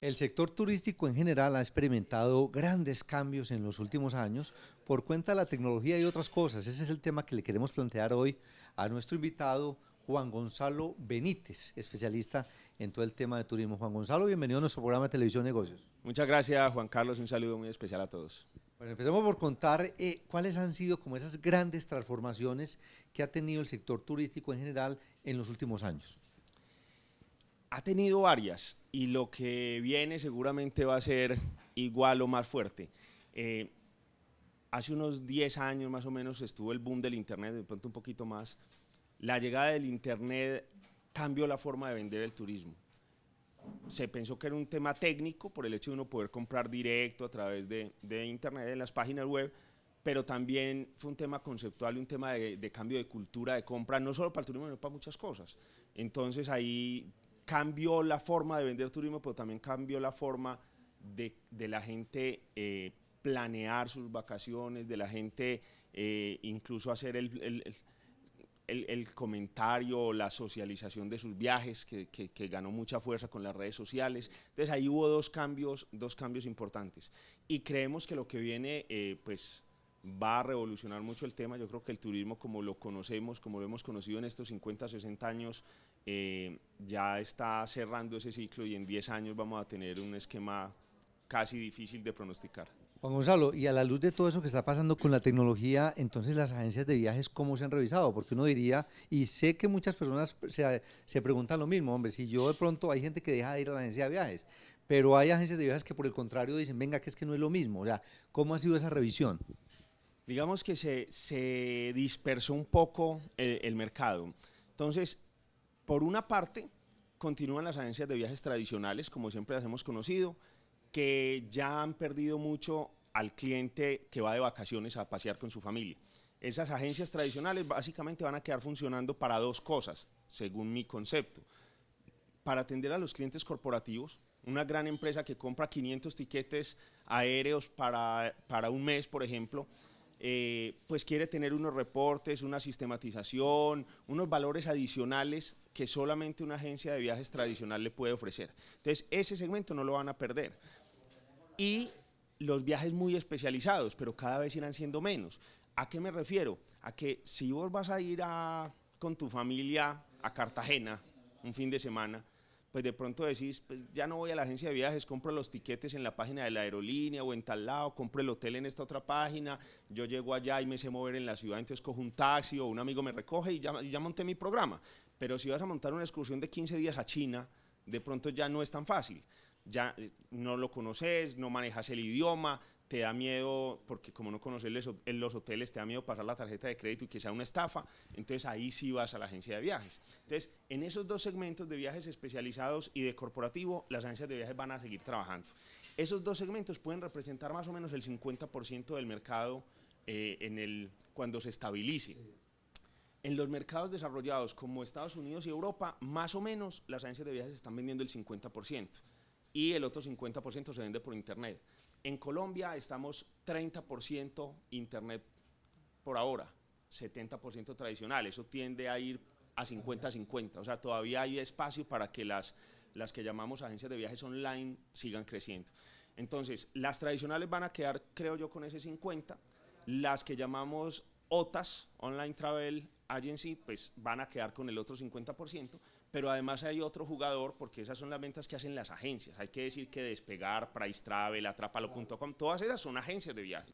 El sector turístico en general ha experimentado grandes cambios en los últimos años por cuenta de la tecnología y otras cosas. Ese es el tema que le queremos plantear hoy a nuestro invitado Juan Gonzalo Benítez, especialista en todo el tema de turismo. Juan Gonzalo, bienvenido a nuestro programa de Televisión Negocios. Muchas gracias, Juan Carlos. Un saludo muy especial a todos. Bueno, empecemos por contar eh, cuáles han sido como esas grandes transformaciones que ha tenido el sector turístico en general en los últimos años ha tenido varias y lo que viene seguramente va a ser igual o más fuerte. Eh, hace unos 10 años más o menos estuvo el boom del Internet, de pronto un poquito más. La llegada del Internet cambió la forma de vender el turismo. Se pensó que era un tema técnico por el hecho de uno poder comprar directo a través de, Internet, de las páginas web, pero también fue un tema conceptual y un tema de, de, cambio de cultura de compra, no solo para el turismo, sino para muchas cosas. Entonces ahí cambió la forma de vender turismo, pero también cambió la forma de, la gente eh, planear sus vacaciones, de la gente eh, incluso hacer el, el, el, comentario, la socialización de sus viajes, que, ganó mucha fuerza con las redes sociales. Entonces ahí hubo dos cambios, dos cambios importantes. Y creemos que lo que viene, eh, pues va a revolucionar mucho el tema. Yo creo que el turismo como lo conocemos, como lo hemos conocido en estos 50, 60 años, eh, ya está cerrando ese ciclo y en 10 años vamos a tener un esquema casi difícil de pronosticar. Juan Gonzalo, y a la luz de todo eso que está pasando con la tecnología, entonces las agencias de viajes, ¿cómo se han revisado? Porque uno diría, y sé que muchas personas se, se preguntan lo mismo, hombre, si yo de pronto hay gente que deja de ir a la agencia de viajes, pero hay agencias de viajes que por el contrario dicen, venga, que es que no es lo mismo. O sea, ¿cómo ha sido esa revisión? digamos que se, dispersó un poco el, mercado. Entonces, por una parte, continúan las agencias de viajes tradicionales, como siempre las hemos conocido, que ya han perdido mucho al cliente que va de vacaciones a pasear con su familia. Esas agencias tradicionales básicamente van a quedar funcionando para dos cosas, según mi concepto. Para atender a los clientes corporativos, una gran empresa que compra 500 tiquetes aéreos para, para un mes, por ejemplo, eh, pues quiere tener unos reportes, una sistematización, unos valores adicionales que solamente una agencia de viajes tradicional le puede ofrecer. Entonces, ese segmento no lo van a perder. Y los viajes muy especializados, pero cada vez irán siendo menos. ¿A qué me refiero? A que si vos vas a ir con tu familia a Cartagena un fin de semana, pues de pronto decís, pues ya no voy a la agencia de viajes, compro los tiquetes en la página de la aerolínea o en tal lado, compro el hotel en esta otra página, yo llego allá y me sé mover en la ciudad, entonces cojo un taxi o un amigo me recoge y ya, y ya monté mi programa. Pero si vas a montar una excursión de 15 días a China, de pronto ya no es tan fácil ya eh, no lo conoces, no manejas el idioma, te da miedo, porque como no conoces los hoteles, te da miedo pasar la tarjeta de crédito y que sea una estafa, entonces ahí sí vas a la agencia de viajes. Entonces, en esos dos segmentos de viajes especializados y de corporativo, las agencias de viajes van a seguir trabajando. Esos dos segmentos pueden representar más o menos el 50% del mercado eh, en el, cuando se estabilice. En los mercados desarrollados como Estados Unidos y Europa, más o menos las agencias de viajes están vendiendo el 50% y el otro 50% se vende por Internet. En Colombia estamos 30% Internet por ahora, 70% tradicional. Eso tiende a ir a 50-50. O sea, todavía hay espacio para que las, las que llamamos agencias de viajes online sigan creciendo. Entonces, las tradicionales van a quedar, creo yo, con ese 50. Las que llamamos OTAS, Online Travel agency, pues van a quedar con el otro 50%, pero además hay otro jugador, porque esas son las ventas que hacen las agencias. Hay que decir que Despegar, Price Travel, Atrapalo.com, todas esas son agencias de viaje.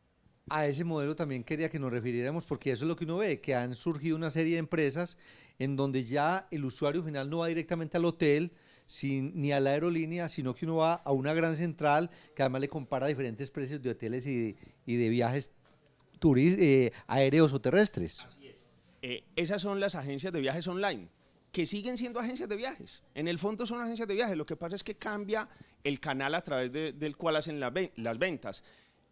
A ese modelo también quería que nos refiriéramos, porque eso es lo que uno ve, que han surgido una serie de empresas en donde ya el usuario final no va directamente al hotel, ni a la aerolínea, sino que uno va a una gran central que además le compara diferentes precios de hoteles y de, viajes eh, aéreos o terrestres. Eh, esas son las agencias de viajes online, que siguen siendo agencias de viajes. En el fondo son agencias de viajes, lo que pasa es que cambia el canal a través del cual hacen las ventas.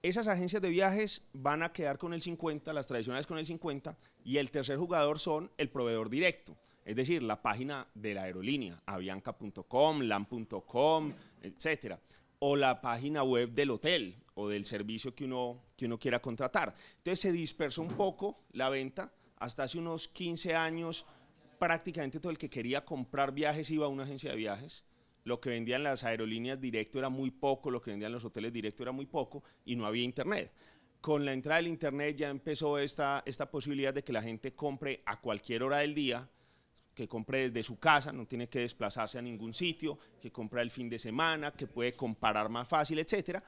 Esas agencias de viajes van a quedar con el 50, las tradicionales con el 50, y el tercer jugador son el proveedor directo, es decir, la página de la aerolínea, avianca.com, lan.com, etcétera, o la página web del hotel o del servicio que uno, que uno quiera contratar. Entonces se dispersa un poco la venta hasta hace unos 15 años prácticamente todo el que quería comprar viajes iba a una agencia de viajes. Lo que vendían las aerolíneas directo era muy poco, lo que vendían los hoteles directo era muy poco y no había internet. Con la entrada del internet ya empezó esta, posibilidad de que la gente compre a cualquier hora del día, que compre desde su casa, no tiene que desplazarse a ningún sitio, que compre el fin de semana, que puede comparar más fácil, etcétera.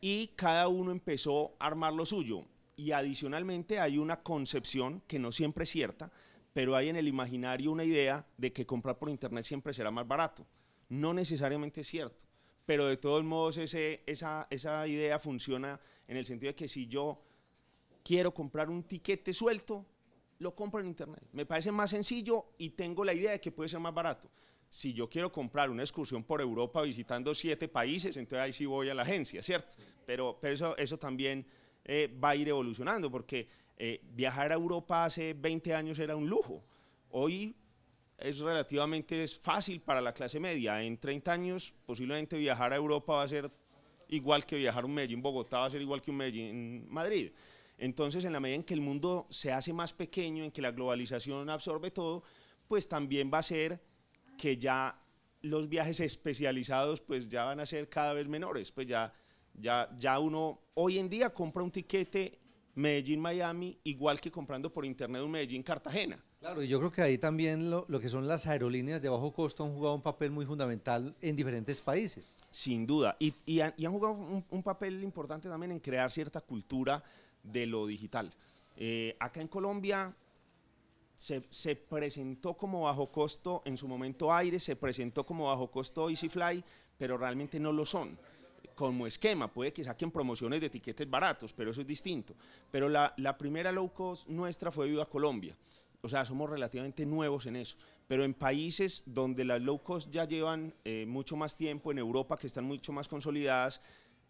Y cada uno empezó a armar lo suyo. Y adicionalmente hay una concepción que no siempre es cierta, pero hay en el imaginario una idea de que comprar por internet siempre será más barato. No necesariamente es cierto, pero de todos modos ese, esa, esa idea funciona en el sentido de que si yo quiero comprar un tiquete suelto, lo compro en internet. Me parece más sencillo y tengo la idea de que puede ser más barato. Si yo quiero comprar una excursión por Europa visitando siete países, entonces ahí sí voy a la agencia, ¿cierto? Pero, pero eso, eso también eh, va a ir evolucionando, porque eh, viajar a Europa hace 20 años era un lujo. Hoy es relativamente es fácil para la clase media. En 30 años posiblemente viajar a Europa va a ser igual que viajar a un Medellín, Bogotá va a ser igual que un Medellín, en Madrid. Entonces, en la medida en que el mundo se hace más pequeño, en que la globalización absorbe todo, pues también va a ser que ya los viajes especializados pues ya van a ser cada vez menores, pues ya ya, uno hoy en día compra un tiquete Medellín-Miami igual que comprando por internet un Medellín-Cartagena. Claro, y yo creo que ahí también lo, que son las aerolíneas de bajo costo han jugado un papel muy fundamental en diferentes países. Sin duda, y, han, jugado un, papel importante también en crear cierta cultura de lo digital. Eh, acá en Colombia se, se, presentó como bajo costo en su momento Aire, se presentó como bajo costo EasyFly, pero realmente no lo son como esquema. Puede que saquen promociones de etiquetes baratos, pero eso es distinto. Pero la, primera low cost nuestra fue Viva Colombia. O sea, somos relativamente nuevos en eso. Pero en países donde las low cost ya llevan eh, mucho más tiempo, en Europa que están mucho más consolidadas,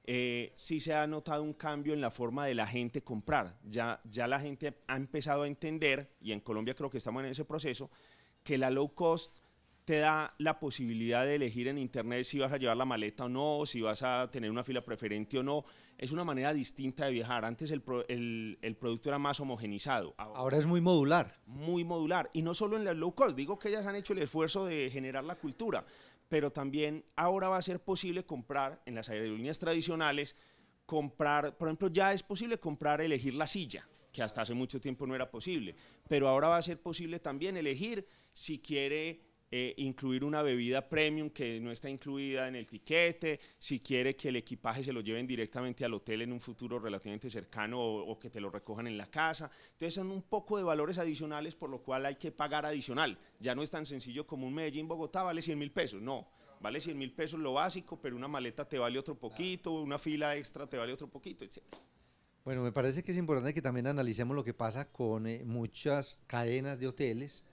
eh, sí se ha notado un cambio en la forma de la gente comprar. Ya, ya la gente ha empezado a entender, y en Colombia creo que estamos en ese proceso, que la low cost te da la posibilidad de elegir en internet si vas a llevar la maleta o no, si vas a tener una fila preferente o no. Es una manera distinta de viajar. Antes el, producto era más homogenizado. Ahora, Ahora, es muy modular. Muy modular. Y no solo en las low cost. Digo que ellas han hecho el esfuerzo de generar la cultura, pero también ahora va a ser posible comprar en las aerolíneas tradicionales, comprar, por ejemplo, ya es posible comprar, elegir la silla, que hasta hace mucho tiempo no era posible, pero ahora va a ser posible también elegir si quiere eh, incluir una bebida premium que no está incluida en el tiquete, si quiere que el equipaje se lo lleven directamente al hotel en un futuro relativamente cercano o, que te lo recojan en la casa. Entonces son un poco de valores adicionales por lo cual hay que pagar adicional. Ya no es tan sencillo como un Medellín-Bogotá vale 100 mil pesos, no vale 100 mil pesos lo básico, pero una maleta te vale otro poquito, una fila extra te vale otro poquito, etc. Bueno, me parece que es importante que también analicemos lo que pasa con eh, muchas cadenas de hoteles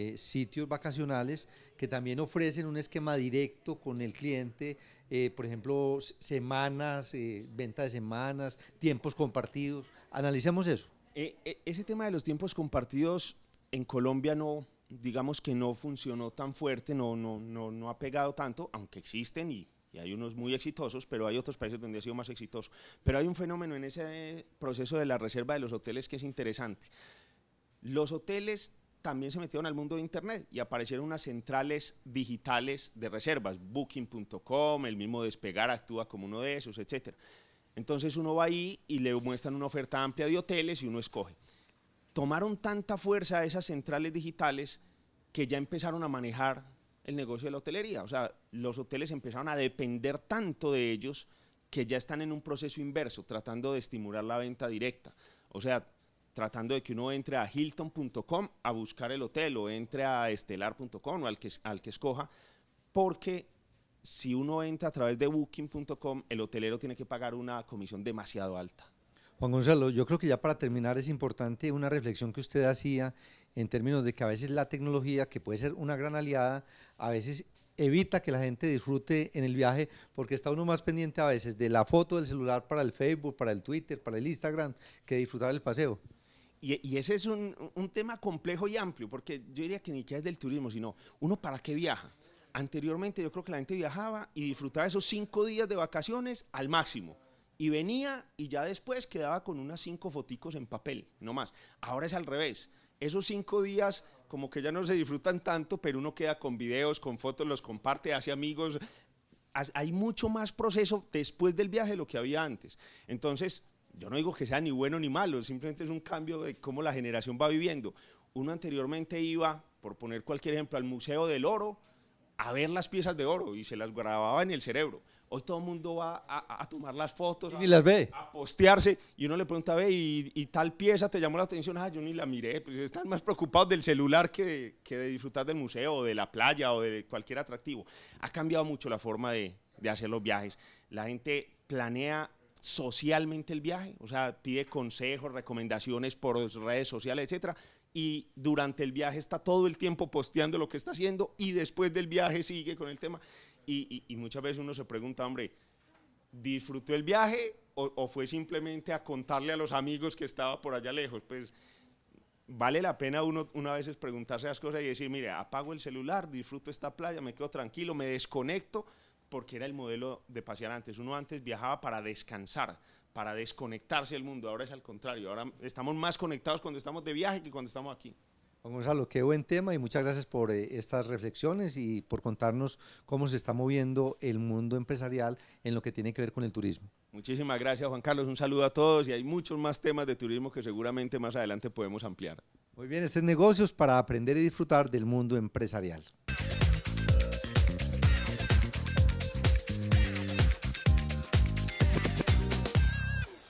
eh, sitios vacacionales que también ofrecen un esquema directo con el cliente, eh, por ejemplo, semanas, eh, venta de semanas, tiempos compartidos. Analicemos eso. Eh, ese tema de los tiempos compartidos en Colombia no, digamos que no funcionó tan fuerte, no, no, no, ha pegado tanto, aunque existen y hay unos muy exitosos, pero hay otros países donde ha sido más exitoso. Pero hay un fenómeno en ese proceso de la reserva de los hoteles que es interesante. Los hoteles también se metieron al mundo de Internet y aparecieron unas centrales digitales de reservas, booking.com, el mismo Despegar actúa como uno de esos, etc. Entonces uno va ahí y le muestran una oferta amplia de hoteles y uno escoge. Tomaron tanta fuerza esas centrales digitales que ya empezaron a manejar el negocio de la hotelería. O sea, los hoteles empezaron a depender tanto de ellos que ya están en un proceso inverso, tratando de estimular la venta directa. O sea, tratando de que uno entre a hilton.com a buscar el hotel o entre a estelar.com o al que, al que escoja, porque si uno entra a través de booking.com, el hotelero tiene que pagar una comisión demasiado alta. Juan Gonzalo, yo creo que ya para terminar es importante una reflexión que usted hacía en términos de que a veces la tecnología, que puede ser una gran aliada, a veces evita que la gente disfrute en el viaje porque está uno más pendiente a veces de la foto del celular para el Facebook, para el Twitter, para el Instagram, que disfrutar el paseo. Y, ese es un, tema complejo y amplio, porque yo diría que ni que es del turismo, sino uno para qué viaja. Anteriormente yo creo que la gente viajaba y disfrutaba esos cinco días de vacaciones al máximo. Y venía y ya después quedaba con unas cinco foticos en papel, no más. Ahora es al revés. Esos cinco días como que ya no se disfrutan tanto, pero uno queda con videos, con fotos, los comparte, hacia amigos. Hay mucho más proceso después del viaje de lo que había antes. Entonces, yo no digo que sea ni bueno ni malo, simplemente es un cambio de cómo la generación va viviendo. Uno anteriormente iba, por poner cualquier ejemplo, al Museo del Oro a ver las piezas de oro y se las grababa en el cerebro. Hoy todo el mundo va a, tomar las fotos, y a, las ve. a postearse y uno le pregunta, ve, y, tal pieza te llamó la atención, ah, yo ni la miré, pues están más preocupados del celular que de, disfrutar del museo, o de la playa o de cualquier atractivo. Ha cambiado mucho la forma de, de hacer los viajes. La gente planea socialmente el viaje, o sea, pide consejos, recomendaciones por redes sociales, etcétera, y durante el viaje está todo el tiempo posteando lo que está haciendo y después del viaje sigue con el tema. Y, muchas veces uno se pregunta, hombre, ¿disfrutó el viaje o, fue simplemente a contarle a los amigos que estaba por allá lejos? Pues vale la pena uno una vez preguntarse las cosas y decir, mire, apago el celular, disfruto esta playa, me quedo tranquilo, me desconecto porque era el modelo de pasear antes. Uno antes viajaba para descansar, para desconectarse del mundo. Ahora es al contrario. Ahora estamos más conectados cuando estamos de viaje que cuando estamos aquí. Juan Gonzalo, qué buen tema y muchas gracias por eh, estas reflexiones y por contarnos cómo se está moviendo el mundo empresarial en lo que tiene que ver con el turismo. Muchísimas gracias Juan Carlos, un saludo a todos y hay muchos más temas de turismo que seguramente más adelante podemos ampliar. Muy bien, este es Negocios para aprender y disfrutar del mundo empresarial.